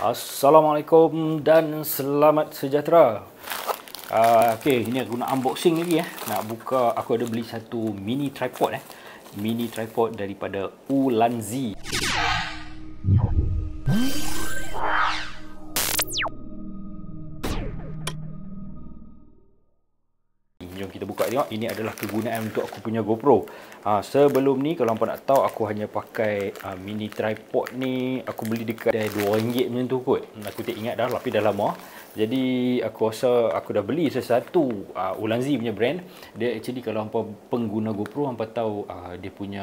Assalamualaikum dan selamat sejahtera. Uh, ah, okay, ini aku nak unboxing lagi eh. Nak buka, aku ada beli satu mini tripod eh. Mini tripod daripada Ulanzi. tengok ini adalah kegunaan untuk aku punya GoPro. Ha, sebelum ni kalau hangpa nak tahu aku hanya pakai ha, mini tripod ni aku beli dekat kedai RM2 macam tu kot. Aku tak ingat dah tapi dah lama. Jadi aku rasa aku dah beli sesuatu uh, Ulanzi punya brand. Dia actually kalau hangpa pengguna GoPro hangpa tahu uh, dia punya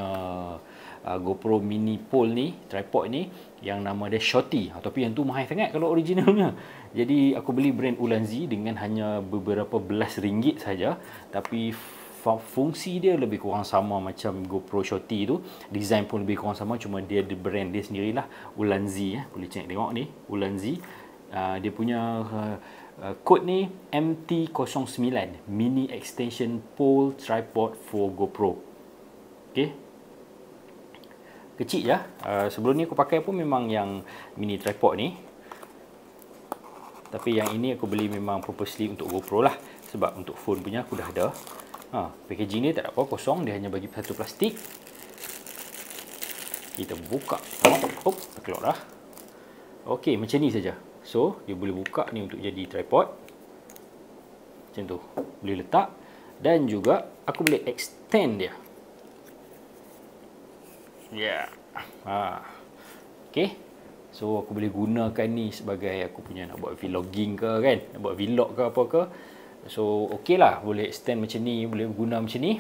uh, GoPro mini pole ni, tripod ni yang nama dia Shotty. Uh, tapi yang tu mahal sangat kalau originalnya. Jadi aku beli brand Ulanzi dengan hanya beberapa belas ringgit saja tapi fungsi dia lebih kurang sama macam GoPro Shotty tu design pun lebih kurang sama cuma dia the brand dia sendirilah Ulanzi eh boleh check tengok ni Ulanzi Ah, dia punya uh, code ni MT09 mini extension pole tripod for GoPro. Okey. Kecil ya. Uh, sebelum ni aku pakai pun memang yang mini tripod ni. Tapi yang ini aku beli memang purposely untuk GoPro lah sebab untuk phone punya aku dah ada. Ha, packaging ni tak ada apa kosong, dia hanya bagi satu plastik. Kita buka. Hop, terkeluar dah. Okey, macam ni saja. So dia boleh buka ni untuk jadi tripod Macam tu Boleh letak Dan juga aku boleh extend dia Yeah. Ha. Okay So aku boleh gunakan ni sebagai aku punya nak buat vlogging ke kan Nak buat vlog ke apa ke So okay lah boleh extend macam ni Boleh guna macam ni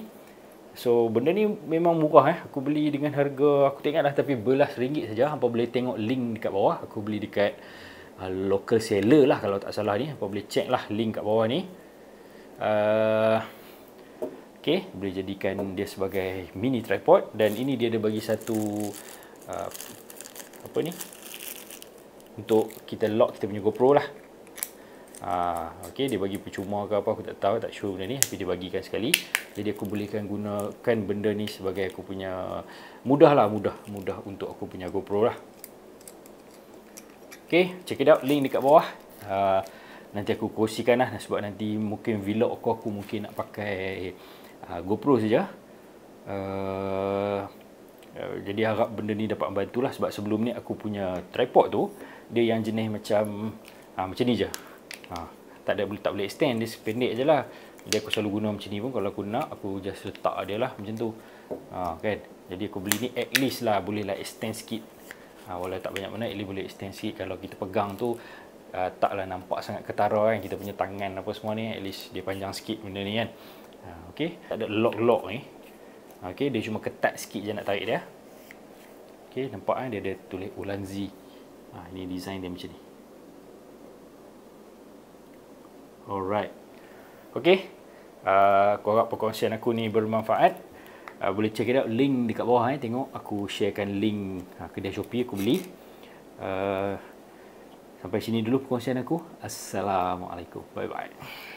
So benda ni memang murah eh Aku beli dengan harga aku tak ingat lah Tapi belas ringgit saja. Apa boleh tengok link dekat bawah Aku beli dekat uh, uh, local seller lah kalau tak salah ni apa boleh check lah link kat bawah ni uh, okay boleh jadikan dia sebagai mini tripod dan ini dia ada bagi satu uh, apa ni untuk kita lock kita punya GoPro lah Ah, okay, dia bagi percuma ke apa aku tak tahu tak sure benda ni tapi dia bagikan sekali jadi aku bolehkan gunakan benda ni sebagai aku punya mudah lah mudah mudah untuk aku punya GoPro lah Okay, check it out. Link dekat bawah. Uh, nanti aku kongsikan lah sebab nanti mungkin vlog aku, aku mungkin nak pakai uh, GoPro saja. Uh, uh, jadi harap benda ni dapat membantu lah sebab sebelum ni aku punya tripod tu dia yang jenis macam uh, macam ni je. Uh, tak ada boleh tak boleh extend dia pendek je lah. Jadi aku selalu guna macam ni pun kalau aku nak aku just letak dia lah macam tu. Uh, kan? Jadi aku beli ni at least lah boleh lah extend sikit ha, walau tak banyak mana ini boleh ekstensi kalau kita pegang tu uh, taklah nampak sangat ketara kan kita punya tangan apa semua ni at least dia panjang sikit benda ni kan ha, ah, ok tak ada lock-lock ni Okay, dia cuma ketat sikit je nak tarik dia Okay, nampak kan dia ada tulis Ulanzi ha, ini design dia macam ni alright okay. uh, aku harap perkongsian aku ni bermanfaat uh, boleh check it out link dekat bawah eh tengok aku sharekan link uh, kedai Shopee aku beli uh, sampai sini dulu perkongsian aku assalamualaikum bye bye